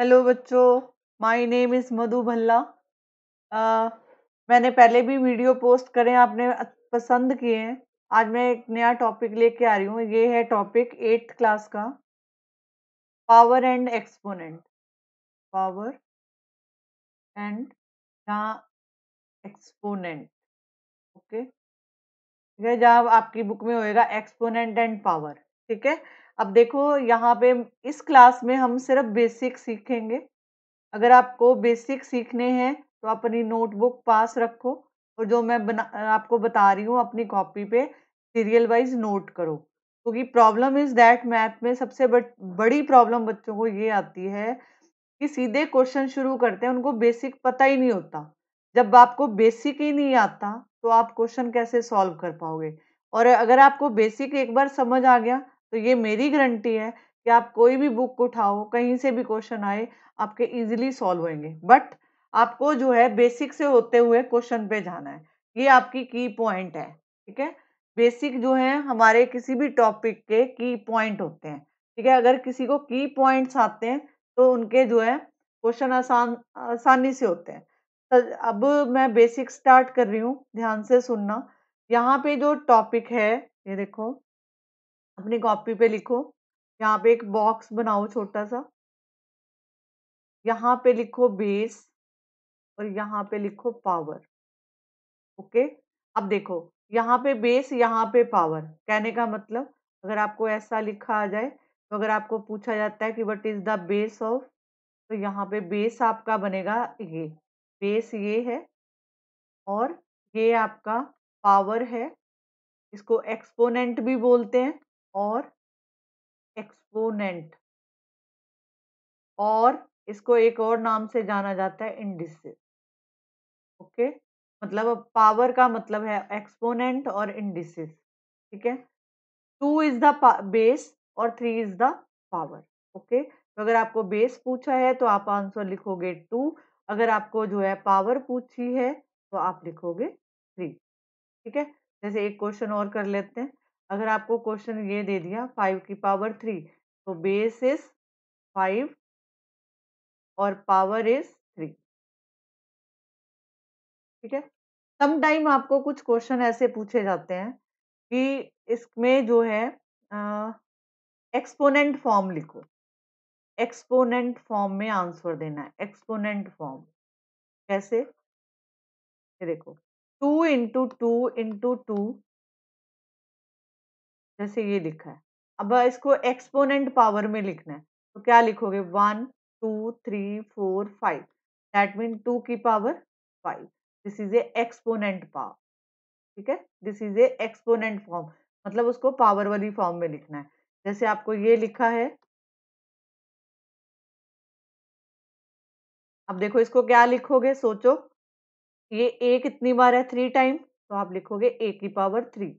Hello बच्चों my name is Madhu Bhalla मैंने पहले भी वीडियो पोस्ट करें आपने पसंद किए हैं आज मैं एक नया टॉपिक लेके आ रही हूँ ये है टॉपिक एट्थ क्लास का power and exponent power and या एक्सपोनेंट ओके ठीक है जहाँ आपकी बुक में होएगा एक्सपोनेंट एंड पावर ठीक है अब देखो यहाँ पे इस क्लास में हम सिर्फ बेसिक सीखेंगे अगर आपको बेसिक सीखने हैं तो अपनी नोटबुक पास रखो और जो मैं बना आपको बता रही हूँ अपनी कॉपी पे सीरियल वाइज नोट करो क्योंकि प्रॉब्लम इज़ दैट मैथ में सबसे बड़ी प्रॉब्लम बच्चों को ये आती है कि सीधे क्वेश्चन शुरू करते हैं उनको बेसिक पता ही नहीं होता जब आपको बेसिक ही नहीं आता तो आप क्वेश्चन कैसे सॉल्व कर पाओगे और अगर आपको बेसिक एक बार समझ आ गया तो ये मेरी गारंटी है कि आप कोई भी बुक उठाओ कहीं से भी क्वेश्चन आए आपके इजीली सॉल्व होंगे बट आपको जो है बेसिक से होते हुए क्वेश्चन पे जाना है ये आपकी की पॉइंट है ठीक है बेसिक जो है हमारे किसी भी टॉपिक के की पॉइंट होते हैं ठीक है अगर किसी को की पॉइंट्स आते हैं तो उनके जो है क्वेश्चन आसान आसानी से होते हैं तो अब मैं बेसिक स्टार्ट कर रही हूँ ध्यान से सुनना यहाँ पे जो टॉपिक है ये देखो अपनी कॉपी पे लिखो यहाँ पे एक बॉक्स बनाओ छोटा सा यहाँ पे लिखो बेस और यहाँ पे लिखो पावर ओके अब देखो यहाँ पे बेस यहाँ पे पावर कहने का मतलब अगर आपको ऐसा लिखा आ जाए तो अगर आपको पूछा जाता है कि what is the base of तो यहाँ पे बेस आपका बनेगा ये बेस ये है और ये आपका पावर है इसको एक्सपोनेंट भी बोलते हैं और एक्सपोनेंट और इसको एक और नाम से जाना जाता है इंडिसेस ओके मतलब पावर का मतलब है एक्सपोनेंट और इंडिसेस ठीक है टू इज द बेस और three is the power okay तो अगर आपको बेस पूछा है तो आप आंसर लिखोगे टू अगर आपको जो है पावर पूछी है तो आप लिखोगे थ्री ठीक है जैसे एक क्वेश्चन और कर लेते हैं अगर आपको क्वेश्चन ये दे दिया फाइव की पावर थ्री तो बेस इज फाइव और पावर इज थ्री ठीक है समटाइम आपको कुछ क्वेश्चन ऐसे पूछे जाते हैं कि इसमें जो है एक्सपोनेंट फॉर्म लिखो एक्सपोनेंट फॉर्म में आंसर देना है एक्सपोनेंट फॉर्म कैसे देखो two into two into two जैसे ये लिखा है अब इसको एक्सपोनेंट पावर में लिखना है तो क्या लिखोगे one two three four five that mean two की power five this is a exponent power ठीक है this is a exponent form मतलब उसको पावर वाली फॉर्म में लिखना है जैसे आपको ये लिखा है अब देखो इसको क्या लिखोगे सोचो ये ए कितनी बार है थ्री टाइम तो आप लिखोगे ए की पावर थ्री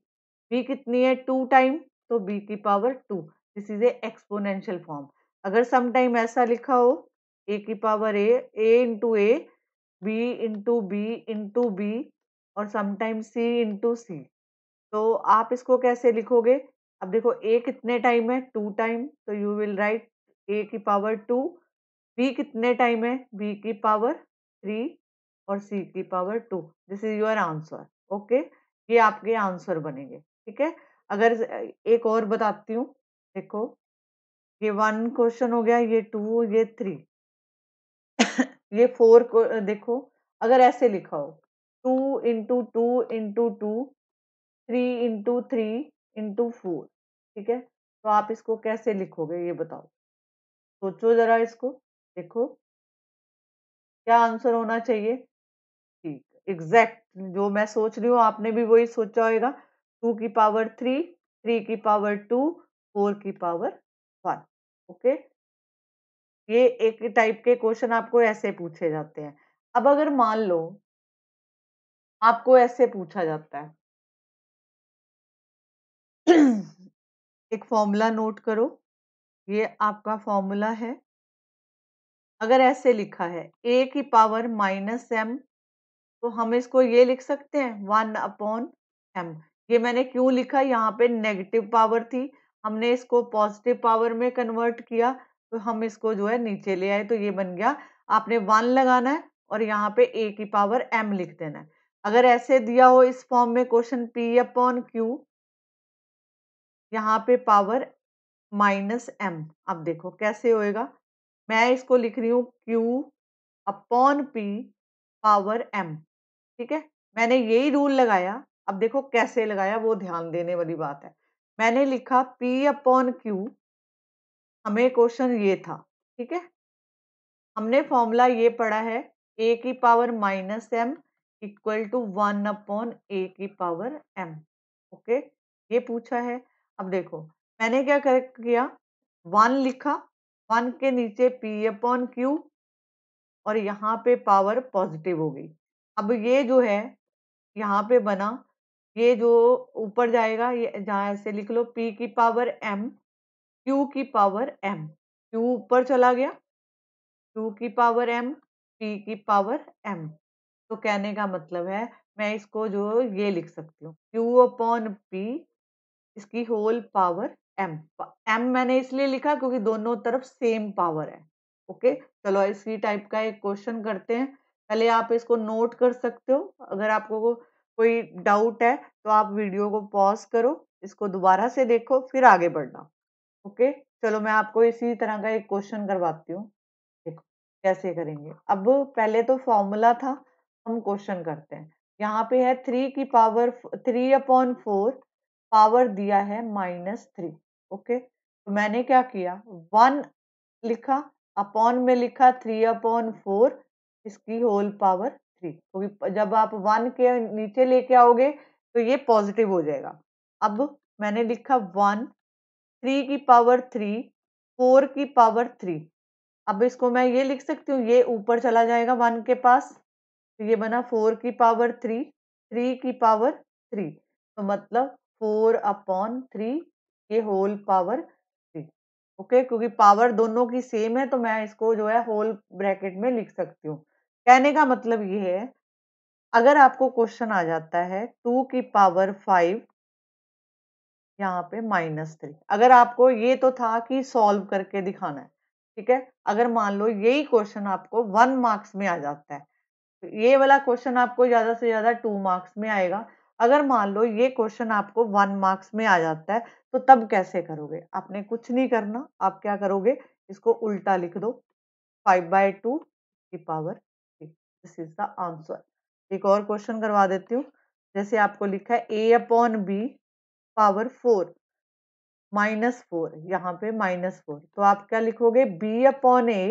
बी कितनी है टू टाइम तो बी की power two this is a exponential form अगर टाइम ऐसा लिखा हो ए की power A A into A B into B into B और समटाइम सी इंटू सी तो आप इसको कैसे लिखोगे अब देखो ए कितने टाइम है टू टाइम तो यू विल राइट ए की पावर टू बी कितने टाइम है बी की पावर थ्री और सी की power two this is your answer okay ये आपके आंसर बनेंगे ठीक है अगर एक और बताती हूँ देखो ये वन क्वेश्चन हो गया ये टू ये थ्री ये फोर को देखो अगर ऐसे लिखा हो two into two into two three into three into four ठीक है तो आप इसको कैसे लिखोगे ये बताओ सोचो जरा इसको देखो क्या आंसर होना चाहिए ठीक एग्जैक्ट जो मैं सोच रही हूँ आपने भी वही सोचा होगा टू की पावर थ्री थ्री की पावर टू फोर की पावर वन ओके ये एक टाइप के क्वेश्चन आपको ऐसे पूछे जाते हैं अब अगर मान लो आपको ऐसे पूछा जाता है एक फॉर्मूला नोट करो ये आपका फॉर्मूला है अगर ऐसे लिखा है ए की पावर माइनस एम तो हम इसको ये लिख सकते हैं वन अपॉन एम ये मैंने क्यों लिखा यहाँ पे नेगेटिव पावर थी हमने इसको पॉजिटिव पावर में कन्वर्ट किया तो हम इसको जो है नीचे ले आए तो ये बन गया आपने वन लगाना है और यहाँ पे ए की पावर एम लिख देना है अगर ऐसे दिया हो इस फॉर्म में क्वेश्चन पी अपॉन क्यू यहाँ पे पावर माइनस एम अब देखो कैसे होएगा मैं इसको लिख रही हूँ Q upon P power M ठीक है मैंने यही रूल लगाया अब देखो कैसे लगाया वो ध्यान देने वाली बात है मैंने लिखा P अपॉन Q हमें क्वेश्चन ये था ठीक है हमने फॉर्मूला ये पढ़ा है a की power minus M equal to one upon A की पावर m ओके ये पूछा है अब देखो मैंने क्या कर किया वन लिखा वन के नीचे P अपॉन Q और यहाँ पे पावर पॉजिटिव हो गई अब ये जो है यहाँ पे बना ये जो ऊपर जाएगा ये जहाँ ऐसे लिख लो p की पावर m q की पावर m q ऊपर चला गया q की पावर m p की पावर m तो कहने का मतलब है मैं इसको जो ये लिख सकती हूँ q अपॉन p इसकी होल पावर m m मैंने इसलिए लिखा क्योंकि दोनों तरफ सेम पावर है ओके चलो इसी टाइप का एक क्वेश्चन करते हैं पहले आप इसको नोट कर सकते हो अगर आपको कोई डाउट है तो आप वीडियो को पॉज करो इसको दोबारा से देखो फिर आगे बढ़ना ओके चलो मैं आपको इसी तरह का एक क्वेश्चन करवाती हूँ देखो कैसे करेंगे अब पहले तो फॉर्मूला था हम क्वेश्चन करते हैं यहाँ पे है थ्री की power three upon four power दिया है माइनस थ्री ओके तो मैंने क्या किया वन लिखा अपॉन में लिखा थ्री अपॉन फोर इसकी होल पावर थ्री क्योंकि जब आप वन के नीचे लेके आओगे तो ये पॉजिटिव हो जाएगा अब मैंने लिखा वन थ्री की पावर थ्री फोर की पावर थ्री अब इसको मैं ये लिख सकती हूँ ये ऊपर चला जाएगा वन के पास तो ये बना फोर की पावर थ्री थ्री की पावर थ्री तो मतलब फोर अपॉन थ्री ये होल पावर थ्री ओके क्योंकि पावर दोनों की सेम है तो मैं इसको जो है होल ब्रैकेट में लिख सकती हूँ कहने का मतलब ये है अगर आपको क्वेश्चन आ जाता है टू की पावर फाइव यहाँ पे माइनस थ्री अगर आपको ये तो था कि सॉल्व करके दिखाना है ठीक है अगर मान लो यही क्वेश्चन आपको वन मार्क्स में आ जाता है तो ये वाला क्वेश्चन आपको ज़्यादा से ज़्यादा टू मार्क्स में आएगा अगर मान लो ये क्वेश्चन आपको वन मार्क्स में आ जाता है तो तब कैसे करोगे आपने कुछ नहीं करना आप क्या करोगे इसको उल्टा लिख दो फाइव बाय टू की power this is the answer एक और क्वेश्चन करवा देती हूँ जैसे आपको लिखा है A upon B power four minus four यहाँ पे माइनस फोर तो आप क्या लिखोगे बी अपॉन ए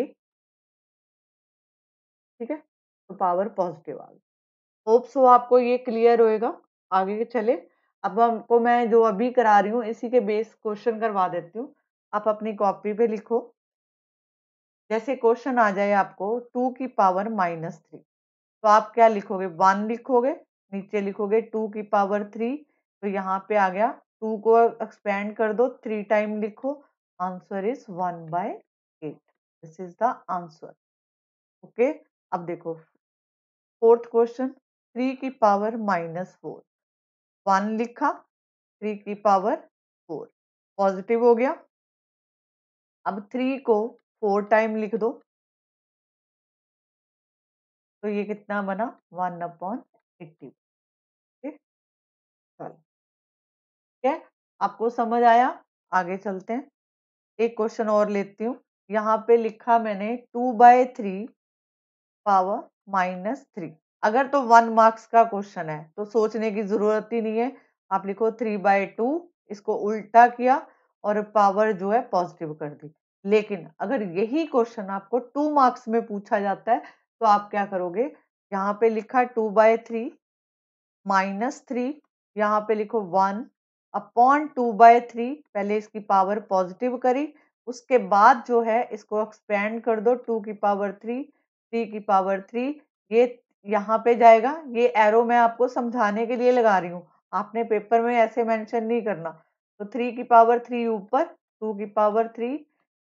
ठीक है तो पावर पॉजिटिव आ गई होप सो आपको ये क्लियर होएगा आगे के चले अब आपको मैं जो अभी करा रही हूँ इसी के बेस क्वेश्चन करवा देती हूँ आप अपनी कॉपी पे लिखो जैसे क्वेश्चन आ जाए आपको टू की पावर माइनस थ्री तो आप क्या लिखोगे वन लिखोगे नीचे लिखोगे टू की पावर थ्री तो यहाँ पे आ गया टू को एक्सपेंड कर दो थ्री टाइम लिखो answer is one by eight this is the answer okay अब देखो फोर्थ क्वेश्चन थ्री की पावर माइनस फोर वन लिखा थ्री की पावर फोर पॉजिटिव हो गया अब थ्री को फोर टाइम लिख दो तो ये कितना बना वन अपॉन एट्टी चलो ठीक है आपको समझ आया आगे चलते हैं एक क्वेश्चन और लेती हूँ यहाँ पे लिखा मैंने two by three power minus three अगर तो वन मार्क्स का क्वेश्चन है तो सोचने की जरूरत ही नहीं है आप लिखो थ्री बाय टू इसको उल्टा किया और पावर जो है पॉजिटिव कर दी लेकिन अगर यही क्वेश्चन आपको टू मार्क्स में पूछा जाता है तो आप क्या करोगे यहाँ पे लिखा two by three minus three यहाँ पे लिखो one upon two by three पहले इसकी पावर पॉजिटिव करी उसके बाद जो है इसको एक्सपेंड कर दो टू की पावर थ्री थ्री की पावर थ्री ये यहाँ पे जाएगा ये एरो मैं आपको समझाने के लिए लगा रही हूँ आपने पेपर में ऐसे मेंशन नहीं करना तो थ्री की पावर थ्री ऊपर टू की पावर थ्री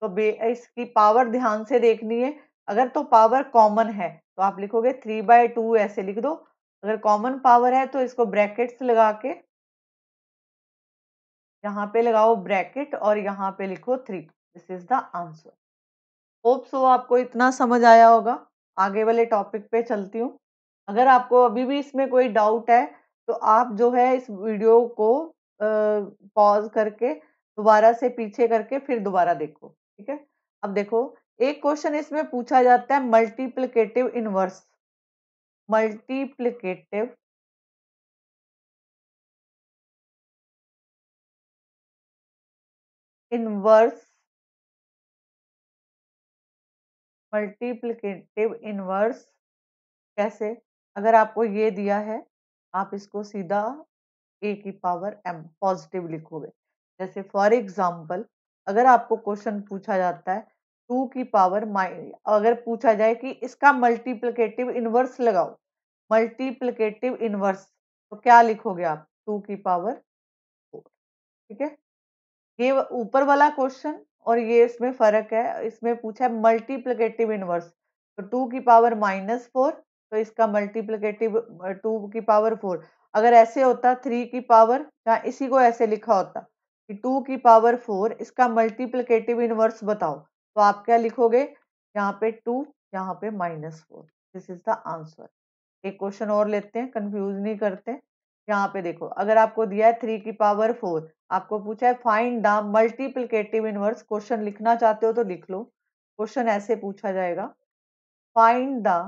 तो बे इसकी पावर ध्यान से देखनी है अगर तो पावर कॉमन है तो आप लिखोगे थ्री बाय टू ऐसे लिख दो अगर कॉमन पावर है तो इसको ब्रैकेट्स लगा के यहाँ पे लगाओ ब्रैकेट और यहाँ पे लिखो three this is the answer hope so आपको इतना समझ आया होगा आगे वाले टॉपिक पे चलती हूँ अगर आपको अभी भी इसमें कोई डाउट है तो आप जो है इस वीडियो को पॉज करके दोबारा से पीछे करके फिर दोबारा देखो ठीक है अब देखो एक क्वेश्चन इसमें पूछा जाता है multiplicative inverse multiplicative inverse multiplicative inverse कैसे अगर आपको ये दिया है आप इसको सीधा ए की पावर एम पॉजिटिव लिखोगे जैसे फॉर एग्जाम्पल अगर आपको क्वेश्चन पूछा जाता है टू की पावर माइन अगर पूछा जाए कि इसका मल्टीप्लिकेटिव इनवर्स लगाओ मल्टीप्लिकेटिव इनवर्स तो क्या लिखोगे आप टू की पावर फोर ठीक है ये ऊपर वाला क्वेश्चन और ये इसमें फर्क है इसमें पूछा है मल्टीप्लिकेटिव इनवर्स तो टू की पावर माइनस फोर तो इसका मल्टीप्लिकेटिव टू की पावर फोर अगर ऐसे होता थ्री की पावर या इसी को ऐसे लिखा होता कि टू की पावर फोर इसका मल्टीप्लिकेटिव इनवर्स बताओ तो आप क्या लिखोगे यहाँ पे टू यहाँ पे minus four this is the answer एक क्वेश्चन और लेते हैं कंफ्यूज नहीं करते यहाँ पे देखो अगर आपको दिया है थ्री की पावर फोर आपको पूछा है find the multiplicative inverse question लिखना चाहते हो तो लिख लो क्वेश्चन ऐसे पूछा जाएगा find the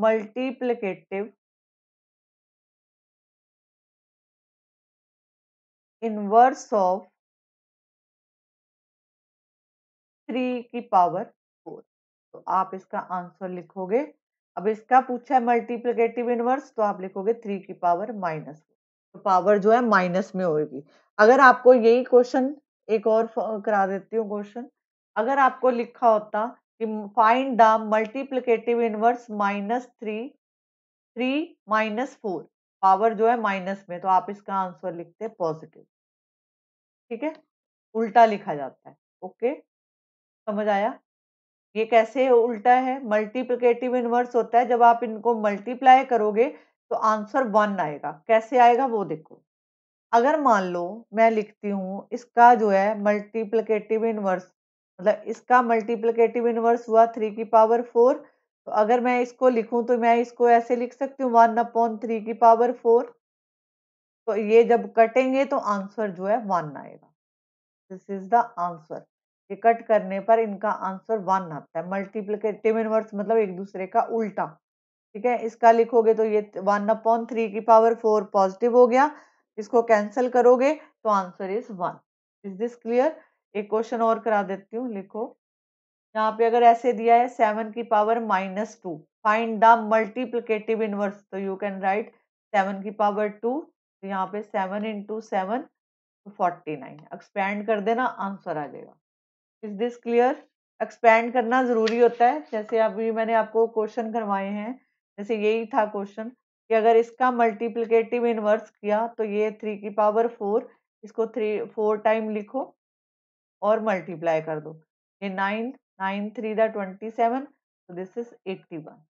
multiplicative inverse of three की पावर फोर तो आप इसका आंसर लिखोगे अब इसका पूछा है मल्टीप्लीकेटिव इनवर्स तो आप लिखोगे थ्री की पावर माइनस तो पावर जो है माइनस में होगी अगर आपको यही क्वेश्चन एक और करा देती हूँ क्वेश्चन अगर आपको लिखा होता कि find the multiplicative inverse minus three three minus four power जो है माइनस में तो आप इसका आंसर लिखते पॉजिटिव ठीक है उल्टा लिखा जाता है ओके समझ आया ये कैसे उल्टा है मल्टीप्लिकेटिव इनवर्स होता है जब आप इनको मल्टीप्लाई करोगे तो आंसर वन आएगा कैसे आएगा वो देखो अगर मान लो मैं लिखती हूँ इसका जो है मल्टीप्लिकेटिव इनवर्स मतलब इसका मल्टीप्लिकेटिव इनवर्स हुआ थ्री की पावर फोर तो अगर मैं इसको लिखूँ तो मैं इसको ऐसे लिख सकती हूँ वन अपॉन थ्री की पावर फोर तो ये जब कटेंगे तो आंसर जो है वन आएगा दिस इज द आंसर ये कट करने पर इनका आंसर वन आता है मल्टीप्लिकेटिव इनवर्स मतलब एक दूसरे का उल्टा ठीक है इसका लिखोगे तो ये वन अपॉन थ्री की पावर फोर पॉजिटिव हो गया इसको कैंसिल करोगे तो answer is one is this clear एक क्वेश्चन और करा देती हूँ लिखो यहाँ पे अगर ऐसे दिया है सेवन की power minus two find the multiplicative inverse तो यू कैन राइट सेवन की पावर टू तो यहाँ पे seven into seven forty nine expand कर देना आंसर आ जाएगा इज दिस क्लियर एक्सपेंड करना ज़रूरी होता है जैसे अभी मैंने आपको क्वेश्चन करवाए हैं जैसे यही था क्वेश्चन कि अगर इसका मल्टीप्लिकेटिव इनवर्स किया तो ये थ्री की पावर फोर इसको थ्री फोर टाइम लिखो और मल्टीप्लाई कर दो ये nine nine three twenty twenty seven तो दिस इज एट्टी वन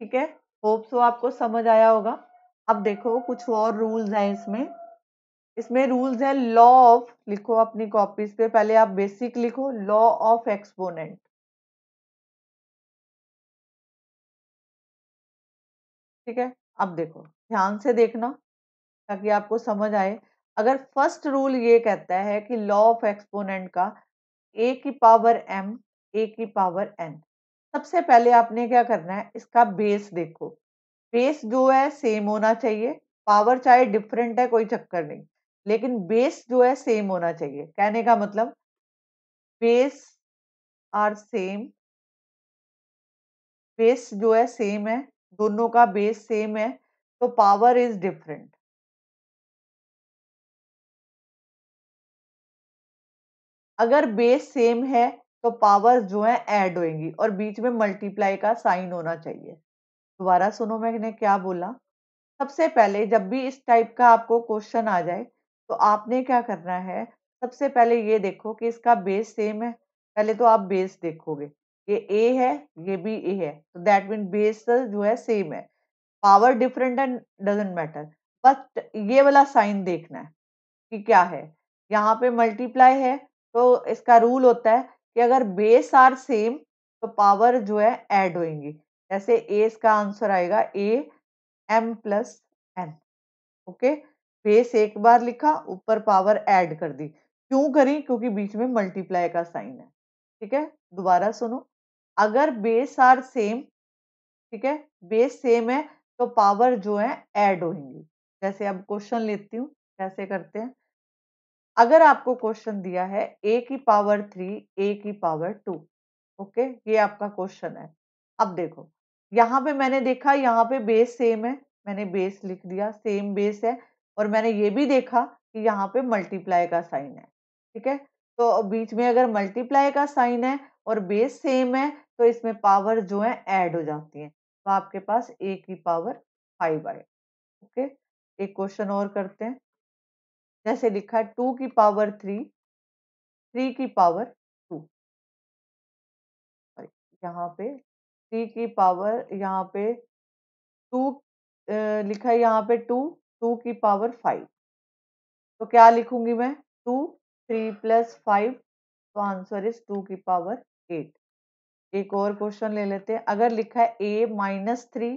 ठीक है होप सो आपको समझ आया होगा अब देखो कुछ और रूल्स हैं इसमें इसमें रूल्स है लॉ ऑफ लिखो अपनी कॉपीज पे पहले आप बेसिक लिखो लॉ ऑफ एक्सपोनेंट ठीक है अब देखो ध्यान से देखना ताकि आपको समझ आए अगर फर्स्ट रूल ये कहता है कि लॉ ऑफ एक्सपोनेंट का ए की पावर एम ए की पावर एन सबसे पहले आपने क्या करना है इसका बेस देखो बेस जो है सेम होना चाहिए पावर चाहे डिफरेंट है कोई चक्कर नहीं लेकिन बेस जो है सेम होना चाहिए कहने का मतलब बेस आर सेम बेस जो है सेम है दोनों का बेस सेम है तो पावर इज डिफरेंट अगर बेस सेम है तो पावर जो है ऐड होएंगी और बीच में मल्टीप्लाई का साइन होना चाहिए दोबारा सुनो मैंने क्या बोला सबसे पहले जब भी इस टाइप का आपको क्वेश्चन आ जाए तो आपने क्या करना है सबसे पहले ये देखो कि इसका बेस सेम है पहले तो आप बेस देखोगे ये ए है ये भी ए है तो दैट मीन बेस जो है सेम है power different and doesn't matter बस ये वाला साइन देखना है कि क्या है यहाँ पे मल्टीप्लाई है तो इसका रूल होता है कि अगर बेस आर सेम तो पावर जो है ऐड होएंगी ऐसे ए इसका आंसर आएगा A M plus N okay base एक बार लिखा ऊपर पावर ऐड कर दी क्यों करी क्योंकि बीच में मल्टीप्लाई का साइन है ठीक है दोबारा सुनो अगर बेस आर सेम ठीक है बेस सेम है तो पावर जो है ऐड होगी जैसे अब क्वेश्चन लेती हूँ कैसे करते हैं अगर आपको क्वेश्चन दिया है ए की पावर थ्री ए की पावर टू ओके ये आपका क्वेश्चन है अब देखो यहाँ पे मैंने देखा यहाँ पे बेस सेम है मैंने बेस लिख दिया सेम बेस है और मैंने ये भी देखा कि यहाँ पे मल्टीप्लाई का साइन है ठीक है तो बीच में अगर मल्टीप्लाई का साइन है और बेस सेम है तो इसमें पावर जो है ऐड हो जाती है तो आपके पास ए की पावर फाइव आए ओके एक क्वेश्चन और करते हैं जैसे लिखा है टू की पावर थ्री थ्री की पावर टू यहाँ पे थ्री की पावर यहाँ पे टू लिखा है यहाँ पे टू टू की पावर फाइव तो क्या लिखूंगी मैं टू थ्री प्लस फाइव तो आंसर इज टू की पावर एट एक और क्वेश्चन ले लेते हैं अगर लिखा है ए माइनस थ्री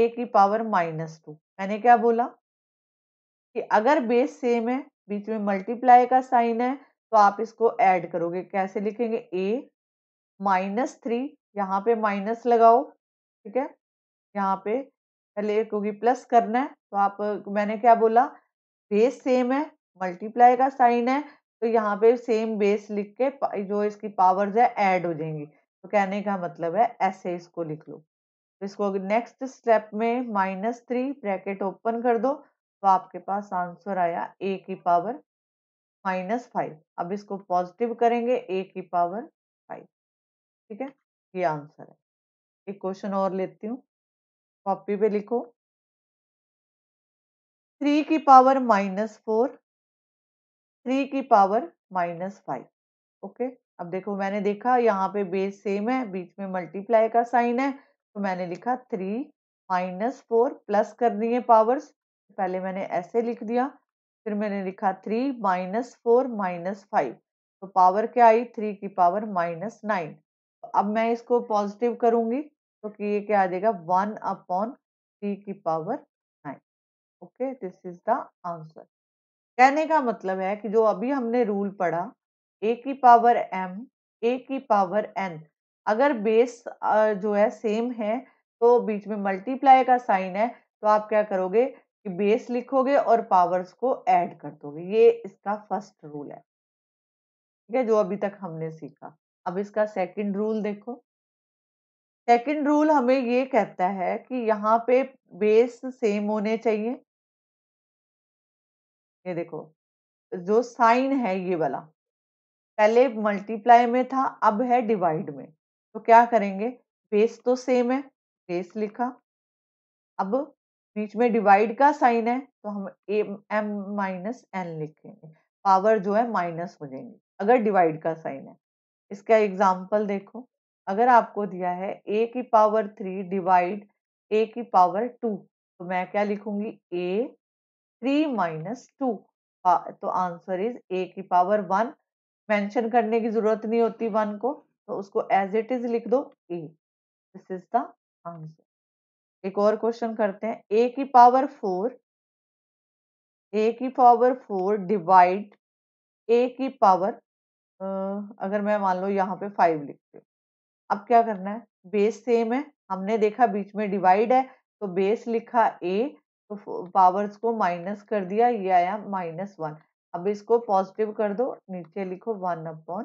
ए की पावर माइनस टू मैंने क्या बोला कि अगर बेस सेम है बीच में मल्टीप्लाई का साइन है तो आप इसको ऐड करोगे कैसे लिखेंगे ए माइनस थ्री यहाँ पे माइनस लगाओ ठीक है यहाँ पे पहले क्योंकि प्लस करना है तो आप मैंने क्या बोला बेस सेम है मल्टीप्लाई का साइन है तो यहाँ पे सेम बेस लिख के जो इसकी पावर्स है ऐड हो जाएंगी तो कहने का मतलब है ऐसे इसको लिख लो तो इसको नेक्स्ट स्टेप में माइनस थ्री ब्रैकेट ओपन कर दो तो आपके पास आंसर आया ए की पावर माइनस फाइव अब इसको पॉजिटिव करेंगे ए की पावर फाइव ठीक है ये आंसर है एक क्वेश्चन और लेती हूँ कॉपी पे लिखो थ्री की पावर माइनस फोर थ्री की पावर माइनस फाइव ओके अब देखो मैंने देखा यहाँ पे बेस सेम है बीच में मल्टीप्लाई का साइन है तो मैंने लिखा थ्री माइनस फोर प्लस करनी है पावर्स पहले मैंने ऐसे लिख दिया फिर मैंने लिखा three minus four minus five तो पावर क्या आई थ्री की पावर माइनस नाइन अब मैं इसको पॉजिटिव करूंगी तो कि ये क्या आ जाएगा वन अपॉन थ्री की power nine okay this is the answer कहने का मतलब है कि जो अभी हमने रूल पढ़ा ए की पावर एम ए की पावर एन अगर बेस जो है सेम है तो बीच में मल्टीप्लाई का साइन है तो आप क्या करोगे कि बेस लिखोगे और पावर्स को ऐड कर दोगे ये इसका फर्स्ट रूल है ठीक है जो अभी तक हमने सीखा अब इसका सेकंड रूल देखो सेकंड रूल हमें ये कहता है कि यहाँ पे बेस सेम होने चाहिए ये देखो जो साइन है ये वाला पहले मल्टीप्लाई में था अब है डिवाइड में तो क्या करेंगे बेस तो सेम है बेस लिखा अब बीच में डिवाइड का साइन है तो हम ए एम माइनस एन लिखेंगे पावर जो है माइनस हो जाएंगे अगर डिवाइड का साइन है इसका एग्जाम्पल देखो अगर आपको दिया है ए की पावर थ्री डिवाइड ए की पावर टू तो मैं क्या लिखूंगी ए थ्री माइनस टू तो आंसर इज ए की पावर वन मेंशन करने की जरूरत नहीं होती वन को तो उसको एज इट इज लिख दो A this is the answer एक और क्वेश्चन करते हैं ए की पावर फोर ए की पावर फोर डिवाइड ए की पावर अगर मैं मान लो यहाँ पे फाइव लिखती हूँ। अब क्या करना है? बेस सेम है, हमने देखा बीच में डिवाइड है, तो बेस लिखा ए तो पावर्स को माइनस कर दिया, ये आया माइनस वन अब इसको पॉज़िटिव कर दो, नीचे लिखो वन अपॉन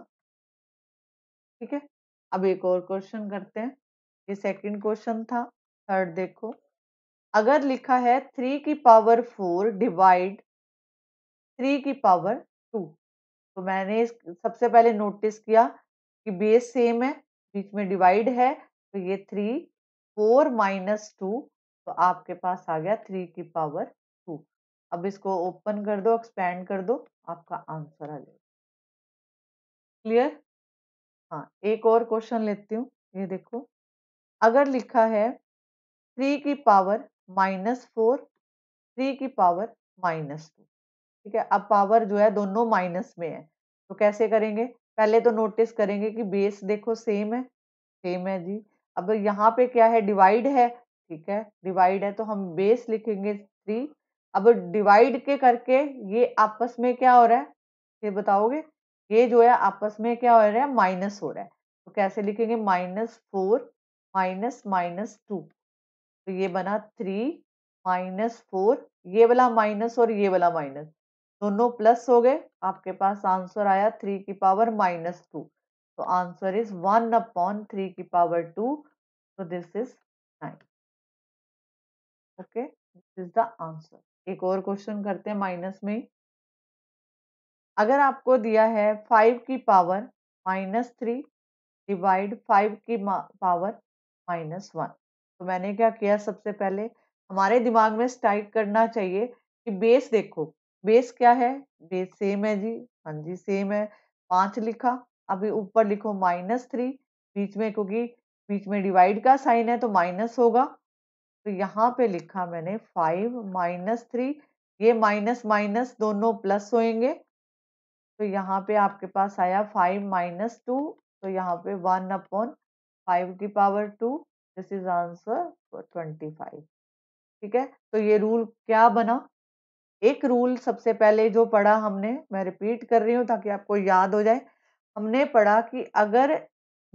ठीक है? अब एक और क्वेश्चन करते हैं। ये सेकंड क्वेश्चन था, थर्ड देखो। अगर लिखा है थ्री की पावर फोर डिवाइड थ्री की पावर टू तो मैंने सबसे पहले नोटिस किया कि बेस सेम है बीच में डिवाइड है तो ये थ्री फोर माइनस टू तो आपके पास आ गया थ्री की पावर टू अब इसको ओपन कर दो एक्सपेंड कर दो आपका आंसर आ जाएगा क्लियर हाँ एक और क्वेश्चन लेती हूँ ये देखो अगर लिखा है थ्री की पावर माइनस फोर थ्री की पावर माइनस टू ठीक है अब पावर जो है दोनों माइनस में है तो कैसे करेंगे पहले तो नोटिस करेंगे कि बेस देखो सेम है सेम है जी अब यहाँ पे क्या है डिवाइड है ठीक है डिवाइड है तो हम बेस लिखेंगे थ्री अब डिवाइड के करके ये आपस में क्या हो रहा है ये बताओगे ये जो है आपस में क्या हो रहा है माइनस हो रहा है तो कैसे लिखेंगे minus four minus minus two तो ये बना थ्री माइनस फोर ये वाला माइनस और ये वाला माइनस दोनों प्लस हो गए आपके पास आंसर आया थ्री की पावर माइनस टू तो answer is one upon three की पावर टू तो this is nine okay this is the answer एक और क्वेश्चन करते हैं माइनस में अगर आपको दिया है फाइव की power minus three divide five की पावर माइनस वन तो मैंने क्या किया सबसे पहले हमारे दिमाग में स्ट्राइक करना चाहिए कि बेस देखो बेस क्या है बेस सेम है जी हाँ जी सेम है पांच लिखा अभी ऊपर लिखो माइनस थ्री बीच में क्योंकि बीच में डिवाइड का साइन है तो माइनस होगा तो यहाँ पे लिखा मैंने फाइव माइनस थ्री ये माइनस माइनस दोनों प्लस होएंगे तो यहाँ पे आपके पास आया फाइव माइनस टू तो यहाँ पे वन अपॉन फाइव की power two this is answer twenty five ठीक है तो ये रूल क्या बना एक रूल सबसे पहले जो पढ़ा हमने मैं रिपीट कर रही हूँ ताकि आपको याद हो जाए हमने पढ़ा कि अगर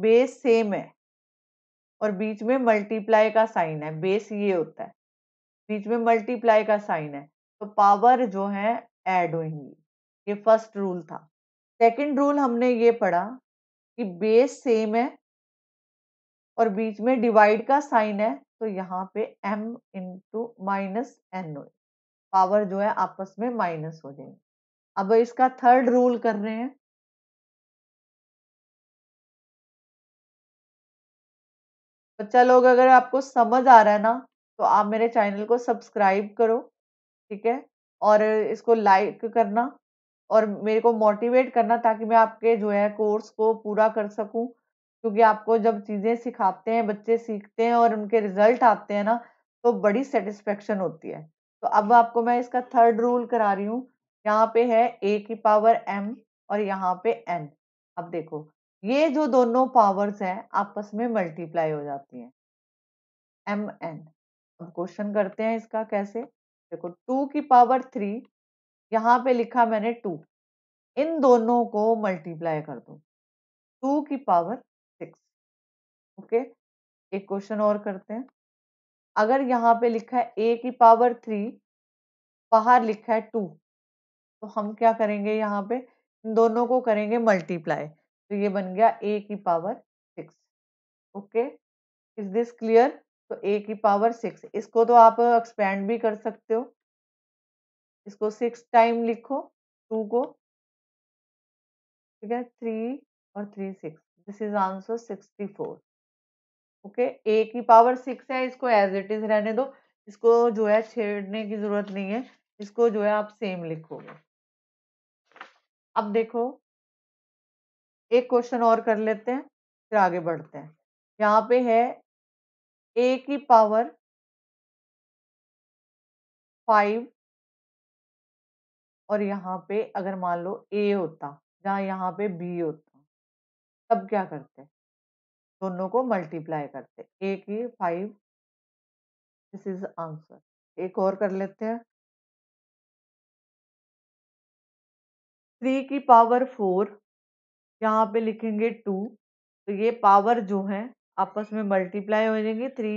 बेस सेम है और बीच में मल्टीप्लाई का साइन है बेस ये होता है बीच में मल्टीप्लाई का साइन है तो पावर जो है ऐड होगी ये फर्स्ट रूल था सेकंड रूल हमने ये पढ़ा कि बेस सेम है और बीच में डिवाइड का साइन है तो यहाँ पे एम इंटू माइनस एन होगी पावर जो है आपस में माइनस हो जाएंगे अब इसका थर्ड रूल कर रहे हैं बच्चा तो लोग अगर आपको समझ आ रहा है ना तो आप मेरे चैनल को सब्सक्राइब करो ठीक है और इसको लाइक करना और मेरे को मोटिवेट करना ताकि मैं आपके जो है कोर्स को पूरा कर सकूं क्योंकि आपको जब चीज़ें सिखाते हैं बच्चे सीखते हैं और उनके रिजल्ट आते हैं ना तो बड़ी सेटिस्फेक्शन होती है तो अब आपको मैं इसका थर्ड रूल करा रही हूँ यहाँ पे है ए की पावर एम और यहाँ पे एन अब देखो ये जो दोनों पावर्स हैं आपस में मल्टीप्लाई हो जाती हैं एम एन अब क्वेश्चन करते हैं इसका कैसे देखो टू की पावर थ्री यहाँ पे लिखा मैंने टू इन दोनों को मल्टीप्लाई कर दो टू की पावर सिक्स ओके एक क्वेश्चन और करते हैं अगर यहाँ पे लिखा है ए की पावर थ्री बाहर लिखा है टू तो हम क्या करेंगे यहाँ पे इन दोनों को करेंगे मल्टीप्लाई तो ये बन गया ए की power six okay is this clear तो ए की पावर सिक्स इसको तो आप एक्सपेंड भी कर सकते हो इसको सिक्स टाइम लिखो टू को ठीक है थ्री और three six this is answer sixty four okay A की पावर सिक्स है इसको एज इट इज रहने दो इसको जो है छेड़ने की जरूरत नहीं है इसको जो है आप सेम लिखोगे अब देखो एक क्वेश्चन और कर लेते हैं फिर आगे बढ़ते हैं यहाँ पे है ए की पावर फाइव और यहाँ पे अगर मान लो ए होता जहाँ यहाँ पे बी होता तब क्या करते हैं दोनों को मल्टीप्लाई करते ए एक फाइव दिस इज आंसर एक और कर लेते हैं थ्री की पावर फोर यहाँ पे लिखेंगे टू तो ये पावर जो है आपस में मल्टीप्लाई हो जाएंगे थ्री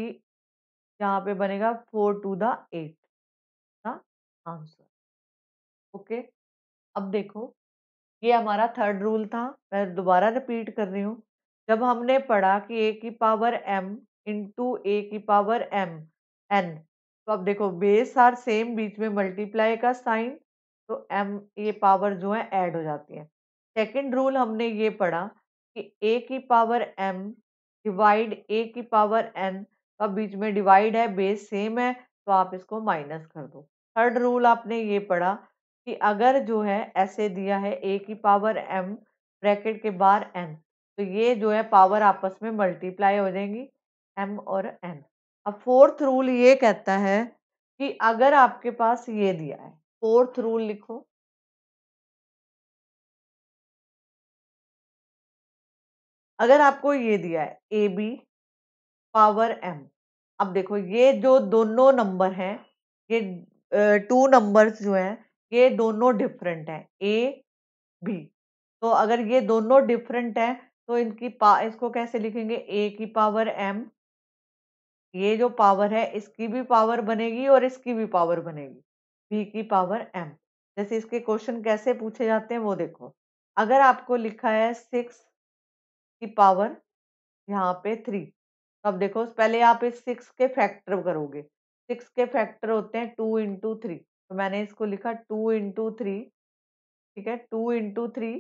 यहाँ पे बनेगा फोर टू द एट का आंसर ओके अब देखो ये हमारा थर्ड रूल था मैं दोबारा रिपीट कर रही हूँ जब हमने पढ़ा कि ए की पावर एम इंटू ए की पावर एम एन तो अब देखो बेस आर सेम बीच में मल्टीप्लाई का साइन तो एम ये पावर जो है ऐड हो जाती है सेकंड रूल हमने ये पढ़ा कि ए की पावर एम डिवाइड ए की पावर एन का तो बीच में डिवाइड है बेस सेम है तो आप इसको माइनस कर दो थर्ड रूल आपने ये पढ़ा कि अगर जो है ऐसे दिया है ए की पावर एम ब्रैकेट के बाहर एन तो ये जो है पावर आपस में मल्टीप्लाई हो जाएंगी एम और एन अब फोर्थ रूल ये कहता है कि अगर आपके पास ये दिया है फोर्थ रूल लिखो अगर आपको ये दिया है ए बी पावर एम अब देखो ये जो दोनों नंबर हैं ये टू नंबर्स जो हैं ये दोनों डिफरेंट हैं ए बी तो अगर ये दोनों डिफरेंट हैं तो इनकी पा इसको कैसे लिखेंगे ए की पावर एम ये जो पावर है इसकी भी पावर बनेगी और इसकी भी पावर बनेगी बी की पावर एम जैसे इसके क्वेश्चन कैसे पूछे जाते हैं वो देखो अगर आपको लिखा है सिक्स की पावर यहाँ पे थ्री अब देखो पहले आप इस सिक्स के फैक्टर करोगे सिक्स के फैक्टर होते हैं टू इंटू थ्री तो मैंने इसको लिखा टू इंटू थ्री ठीक है टू इंटू थ्री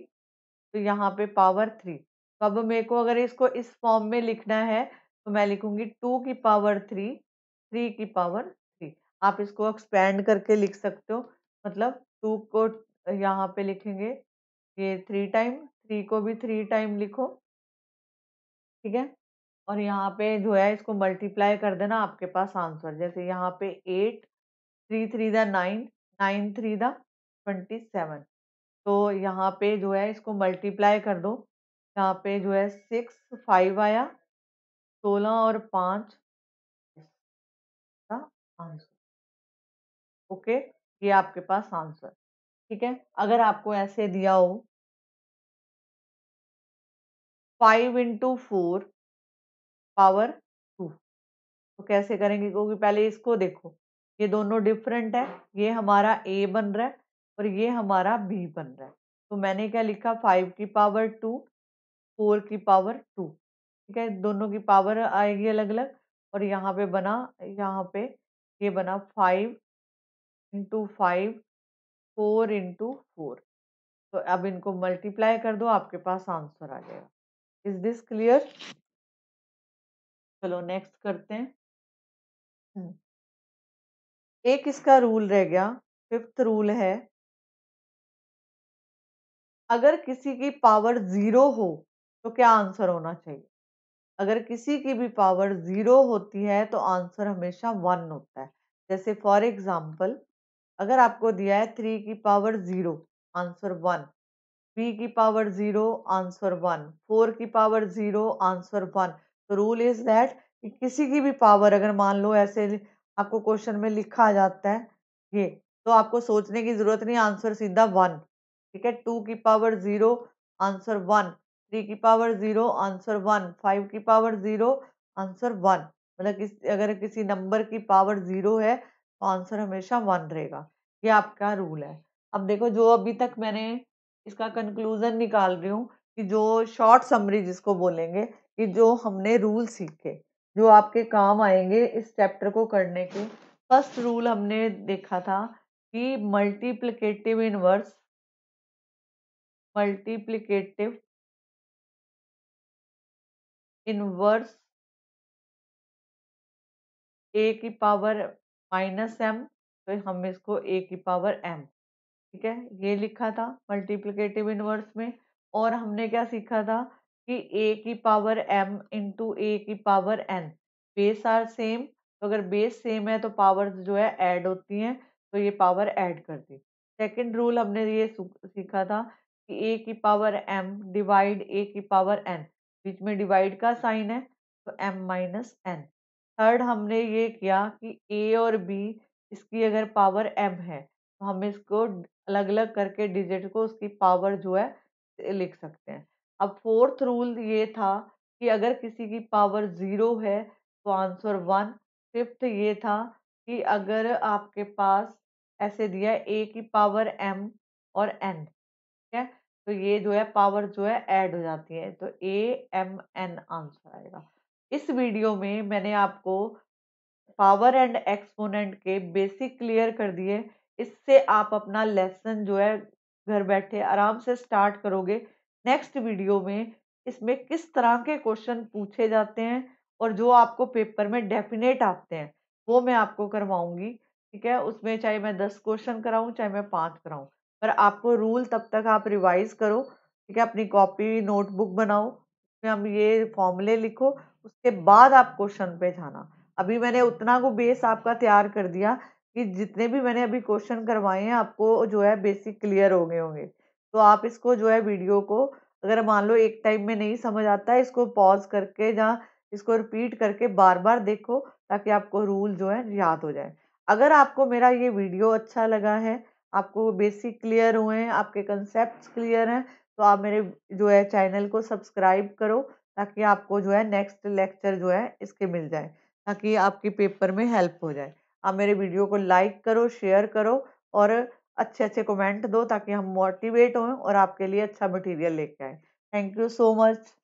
तो यहाँ पे पावर थ्री अब मेरे को अगर इसको इस फॉर्म में लिखना है तो मैं लिखूंगी टू की पावर थ्री थ्री की पावर थ्री आप इसको एक्सपेंड करके लिख सकते हो मतलब टू को यहाँ पे लिखेंगे ये थ्री टाइम थ्री को भी थ्री टाइम लिखो ठीक है और यहाँ पे जो है इसको मल्टीप्लाई कर देना आपके पास आंसर जैसे यहाँ पे eight three three the nine nine three the twenty seven तो यहाँ पे जो है इसको मल्टीप्लाई कर दो यहाँ पे जो है सिक्स फाइव आया सोलह और पाँच आंसर ओके ये आपके पास आंसर ठीक है अगर आपको ऐसे दिया हो five into four power two तो कैसे करेंगे क्योंकि पहले इसको देखो ये दोनों डिफरेंट है ये हमारा ए बन रहा है और ये हमारा बी बन रहा है तो मैंने क्या लिखा फाइव की पावर टू फोर की पावर टू ठीक है दोनों की पावर आएगी अलग अलग और यहाँ पे बना यहाँ पे ये बना five into five four into four तो अब इनको मल्टीप्लाई कर दो आपके पास आंसर आ जाएगा इज दिस क्लियर चलो नेक्स्ट करते हैं हम्म। एक इसका रूल रह गया फिफ्थ रूल है अगर किसी की पावर जीरो हो तो क्या आंसर होना चाहिए अगर किसी की भी पावर ज़ीरो होती है तो आंसर हमेशा वन होता है जैसे फॉर एग्ज़ाम्पल अगर आपको दिया है थ्री की power zero answer one three की power zero answer one four की पावर ज़ीरो आंसर वन तो रूल इज़ दैट कि किसी की भी पावर अगर मान लो ऐसे आपको क्वेश्चन में लिखा जाता है ये तो आपको सोचने की ज़रूरत नहीं आंसर सीधा वन ठीक है टू की power zero answer one three की power zero answer one five की पावर ज़ीरो आंसर वन मतलब किस अगर किसी नंबर की पावर ज़ीरो है तो आंसर हमेशा वन रहेगा ये आपका रूल है अब देखो जो अभी तक मैंने इसका कंक्लूज़न निकाल रही हूँ कि जो शॉर्ट समरी जिसको बोलेंगे कि जो हमने रूल सीखे जो आपके काम आएंगे इस चैप्टर को करने के फर्स्ट रूल हमने देखा था कि multiplicative inverse multiplicative inverse A की पावर माइनस एम तो हम इसको ए की पावर एम ठीक है ये लिखा था मल्टीप्लिकेटिव इनवर्स में और हमने क्या सीखा था कि ए की पावर एम इंटू ए की power N base are same तो अगर बेस सेम है तो पावर जो है ऐड होती हैं तो ये पावर ऐड कर दी सेकेंड रूल हमने ये सीखा था कि ए की पावर एम डिवाइड ए की पावर एन बीच में डिवाइड का साइन है तो एम माइनस एन थर्ड हमने ये किया कि ए और बी इसकी अगर पावर एम है तो हम इसको अलग अलग करके डिजिट को उसकी पावर जो है लिख सकते हैं अब फोर्थ रूल ये था कि अगर किसी की पावर ज़ीरो है तो आंसर वन फिफ्थ ये था कि अगर आपके पास ऐसे दिया ए की पावर एम और एन ठीक है तो ये जो है पावर जो है ऐड हो जाती है तो ए एम एन आंसर आएगा इस वीडियो में मैंने आपको पावर एंड एक्सपोनेंट के बेसिक क्लियर कर दिए इससे आप अपना लेसन जो है घर बैठे आराम से स्टार्ट करोगे नेक्स्ट वीडियो में इसमें किस तरह के क्वेश्चन पूछे जाते हैं और जो आपको पेपर में डेफिनेट आते हैं वो मैं आपको करवाऊंगी ठीक है उसमें चाहे मैं दस क्वेश्चन कराऊं चाहे मैं पाँच कराऊं पर आपको रूल तब तक आप रिवाइज करो ठीक है अपनी कॉपी नोटबुक बनाओ उसमें हम ये फॉर्मूले लिखो उसके बाद आप क्वेश्चन पे जाना अभी मैंने उतना को बेस आपका तैयार कर दिया कि जितने भी मैंने अभी क्वेश्चन करवाए हैं आपको जो है बेसिक क्लियर हो गए होंगे तो आप इसको जो है वीडियो को अगर मान लो एक टाइम में नहीं समझ आता है इसको पॉज करके या इसको रिपीट करके बार बार देखो ताकि आपको रूल जो है याद हो जाए अगर आपको मेरा ये वीडियो अच्छा लगा है आपको बेसिक क्लियर हुए हैं आपके कंसेप्ट क्लियर हैं तो आप मेरे जो है चैनल को सब्सक्राइब करो ताकि आपको जो है नेक्स्ट लेक्चर जो है इसके मिल जाए ताकि आपके पेपर में हेल्प हो जाए आप मेरे वीडियो को लाइक करो शेयर करो और अच्छे अच्छे कमेंट दो ताकि हम मोटिवेट हों और आपके लिए अच्छा मटेरियल लेके आए थैंक यू सो मच